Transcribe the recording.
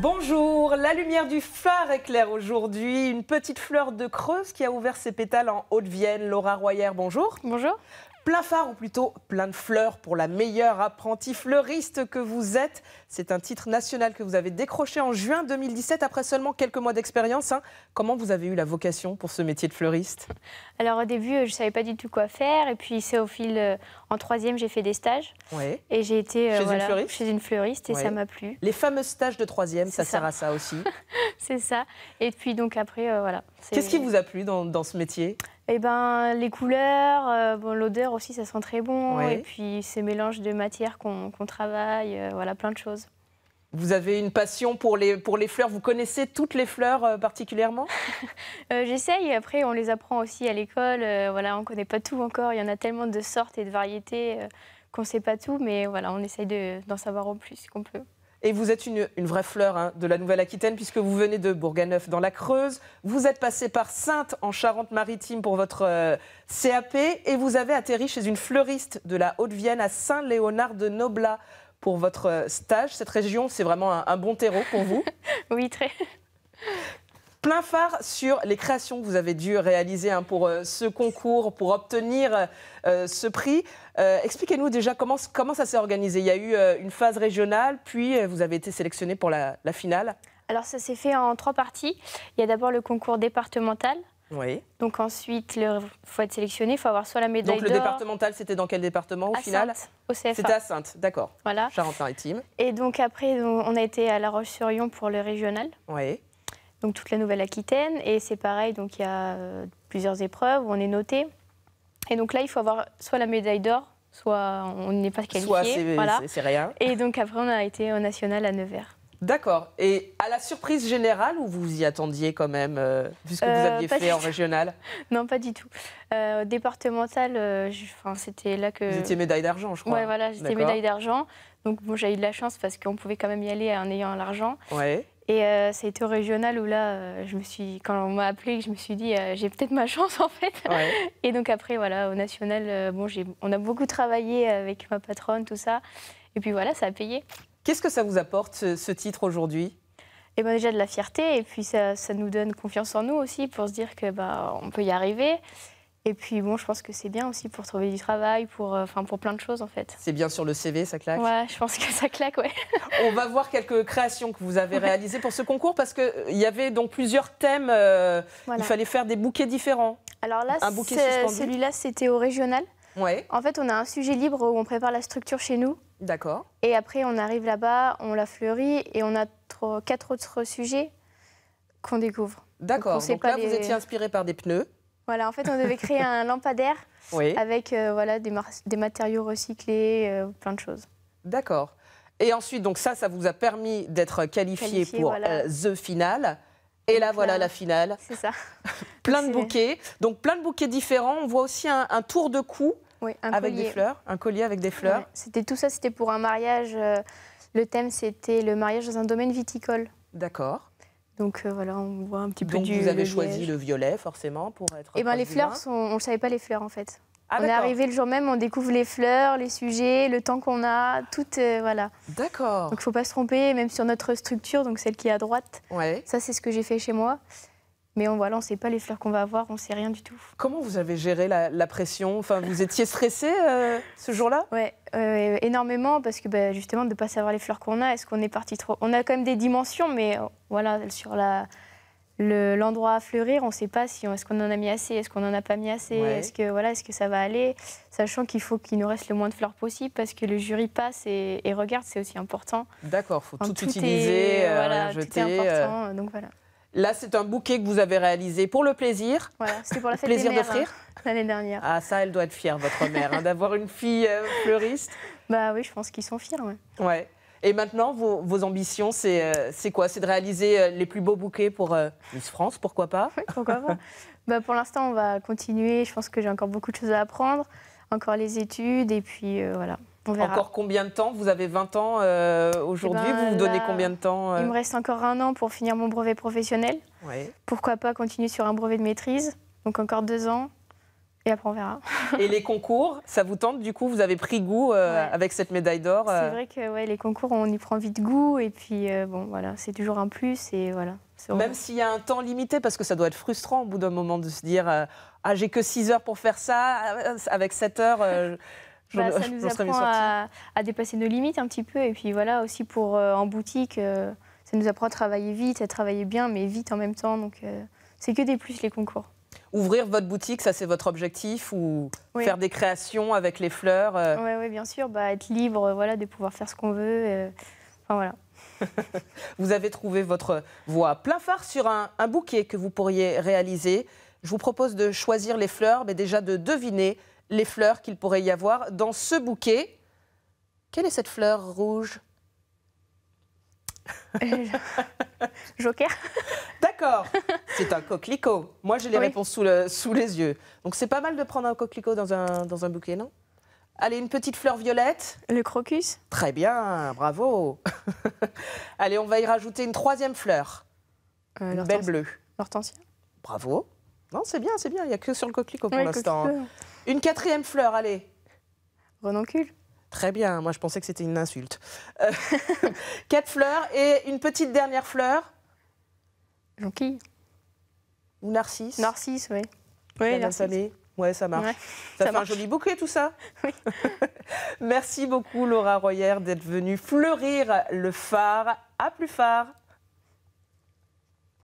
Bonjour, la lumière du phare éclaire aujourd'hui une petite fleur de creuse qui a ouvert ses pétales en Haute-Vienne. Laura Royer, bonjour. Bonjour phare ou plutôt plein de fleurs pour la meilleure apprentie fleuriste que vous êtes. C'est un titre national que vous avez décroché en juin 2017 après seulement quelques mois d'expérience. Hein. Comment vous avez eu la vocation pour ce métier de fleuriste Alors au début, euh, je ne savais pas du tout quoi faire. Et puis c'est au fil, euh, en troisième, j'ai fait des stages. Et j'ai été euh, chez, une fleuriste et ça m'a plu. Les fameux stages de troisième, ça, sert à ça aussi. c'est ça. Et puis donc après, voilà. Qu'est-ce qui vous a plu dans ce métier eh ben, les couleurs, euh, l'odeur aussi, ça sent très bon. Et puis ces mélanges de matières qu'on travaille, euh, voilà, plein de choses. Vous avez une passion pour les, pour les fleurs. Vous connaissez toutes les fleurs euh, particulièrement J'essaye. Après, on les apprend aussi à l'école. voilà, on ne connaît pas tout encore. Il y en a tellement de sortes et de variétés qu'on ne sait pas tout. Mais voilà, on essaye d'en savoir au plus qu'on peut. Et vous êtes une, vraie fleur hein, de la Nouvelle-Aquitaine, puisque vous venez de Bourganeuf dans la Creuse. Vous êtes passé par Sainte en Charente-Maritime pour votre euh, CAP. Et vous avez atterri chez une fleuriste de la Haute-Vienne à Saint-Léonard de Noblat pour votre euh, stage. Cette région, c'est vraiment un bon terreau pour vous. oui, très. Plein phare sur les créations que vous avez dû réaliser hein, pour euh, ce concours, pour obtenir euh, ce prix. Euh, expliquez-nous déjà comment, comment ça s'est organisé. Il y a eu une phase régionale, puis vous avez été sélectionné pour la, finale. Alors ça s'est fait en trois parties. Il y a d'abord le concours départemental. Oui. Donc ensuite, il faut être sélectionné, il faut avoir soit la médaille Donc le départemental, c'était dans quel département au final Sainte, au C'était à Sainte, d'accord. Voilà. charentin maritime et donc après, on a été à La Roche-sur-Yon pour le régional. Oui donc toute la Nouvelle-Aquitaine. Et c'est pareil, donc il y a euh, plusieurs épreuves où on est noté. Et donc là, il faut avoir soit la médaille d'or, soit on n'est pas qualifié. Soit c'est rien. Et donc après, on a été au national à Nevers. D'accord. Et à la surprise générale, où vous y attendiez quand même, euh, puisque vous euh, aviez fait en régional Non, pas du tout. Euh, départemental, c'était là que. Vous étiez médaille d'argent, je crois. Oui, voilà, j'étais médaille d'argent. Donc bon, j'ai eu de la chance parce qu'on pouvait quand même y aller en ayant l'argent. Ouais. Et euh, ça a été au régional où là, euh, je me suis, quand on m'a appelé, je me suis dit, euh, j'ai peut-être ma chance en fait. Et donc après, voilà, au national, euh, bon, on a beaucoup travaillé avec ma patronne, tout ça. Et puis voilà, ça a payé. Qu'est-ce que ça vous apporte, ce, titre aujourd'hui eh ben, déjà de la fierté, et puis ça, ça, nous donne confiance en nous aussi pour se dire que bah, on peut y arriver. Et puis bon, je pense que c'est bien aussi pour trouver du travail, pour, euh, enfin pour plein de choses en fait. C'est bien sur le CV, ça claque Ouais, je pense que ça claque, ouais. On va voir quelques créations que vous avez réalisées pour ce concours parce qu'il euh, y avait donc plusieurs thèmes. Euh, il fallait faire des bouquets différents. Alors là, celui-là, c'était au régional. Ouais. En fait, on a un sujet libre où on prépare la structure chez nous. D'accord. Et après, on arrive là-bas, on la fleurit et on a quatre autres sujets qu'on découvre. D'accord. Donc, là, vous étiez inspiré par des pneus. Voilà, en fait, on devait créer un lampadaire avec euh, voilà, des, matériaux recyclés, euh, plein de choses. D'accord. Et ensuite, donc ça, ça vous a permis d'être qualifié, pour euh, The Final. Et là, voilà la finale. C'est ça. plein de bouquets. Donc, plein de bouquets différents. On voit aussi un, tour de cou avec des fleurs. Un collier avec des fleurs. C'était Tout ça, c'était pour un mariage. le thème, c'était le mariage dans un domaine viticole. D'accord. Donc euh, voilà, on voit un petit peu peu. Donc vous avez choisi le violet forcément pour être. Eh bien, les fleurs, sont, on ne savait pas les fleurs en fait. Ah, on est arrivé le jour même, on découvre les fleurs, les sujets, le temps qu'on a, tout, euh, voilà. D'accord. Donc, il ne faut pas se tromper, même sur notre structure, donc celle qui est à droite. Ouais. Ça, c'est ce que j'ai fait chez moi. Mais on, voilà, on ne sait pas les fleurs qu'on va avoir, on ne sait rien du tout. Comment vous avez géré la, pression Enfin, vous étiez stressée euh, ce jour-là Ouais, euh, énormément parce que bah, justement de ne pas savoir les fleurs qu'on a, est-ce qu'on est parti trop On a quand même des dimensions, mais euh, voilà, sur la l'endroit à fleurir, on ne sait pas si est-ce qu'on en a mis assez, est-ce qu'on n'en a pas mis assez, est-ce que voilà, est-ce que ça va aller, sachant qu'il faut qu'il nous reste le moins de fleurs possible parce que le jury passe et, regarde, c'est aussi important. D'accord, faut tout, utiliser, jeter. Tout est important, donc voilà. Là, c'est un bouquet que vous avez réalisé pour le plaisir. Voilà, c'était pour la fête plaisir d'offrir hein, l'année dernière. Ah, ça, elle doit être fière, votre mère, hein, d'avoir une fille euh, fleuriste. Bah oui, je pense qu'ils sont fiers. Ouais. Et maintenant, vos, ambitions, euh, c'est quoi C'est de réaliser euh, les plus beaux bouquets pour Miss France, pourquoi pas pourquoi pas. bah, pour l'instant, on va continuer. Je pense que j'ai encore beaucoup de choses à apprendre, encore les études, et puis voilà. Encore combien de temps Vous avez 20 ans euh, aujourd'hui. Eh ben, vous vous donnez bah, combien de temps euh Il me reste encore un an pour finir mon brevet professionnel. Pourquoi pas continuer sur un brevet de maîtrise Donc encore deux ans. Et après, on verra. et les concours, ça vous tente Du coup, vous avez pris goût euh, avec cette médaille d'or C'est vrai que ouais, les concours, on y prend vite goût. Et puis, bon, voilà, c'est toujours un plus. Et voilà. Même s'il y a un temps limité, parce que ça doit être frustrant au bout d'un moment de se dire Ah, j'ai que 6 heures pour faire ça. Avec 7 heures. Bah, ça nous apprend à, dépasser nos limites un petit peu. Et puis voilà, aussi pour euh, en boutique, euh, ça nous apprend à travailler vite, à travailler bien, mais vite en même temps. Donc euh, c'est que des plus les concours. Ouvrir votre boutique, ça c'est votre objectif Ou faire des créations avec les fleurs Oui, bien sûr. Bah, être libre voilà, de pouvoir faire ce qu'on veut. enfin voilà. vous avez trouvé votre voie. Plein phare sur un bouquet que vous pourriez réaliser. Je vous propose de choisir les fleurs, mais déjà de deviner les fleurs qu'il pourrait y avoir dans ce bouquet. Quelle est cette fleur rouge Joker. D'accord. C'est un coquelicot. Moi, j'ai les réponses sous, les yeux. Donc, c'est pas mal de prendre un coquelicot dans un, bouquet, non Allez, une petite fleur violette. Le crocus. Très bien, bravo. Allez, on va y rajouter une troisième fleur. Euh, une belle bleue. L'hortensia. Bravo. Non, c'est bien, c'est bien. Il n'y a que sur le coquelicot pour l'instant. Une quatrième fleur, allez. Renoncule. Très bien, moi je pensais que c'était une insulte. Euh, quatre fleurs et une petite dernière fleur. Jonquille. Ou narcisse. Narcisse, oui. Oui, narcisse. Ouais, ça marche. ça, fait un joli bouquet, tout ça. Oui. Merci beaucoup, Laura Royer, d'être venue fleurir le phare à plus phare.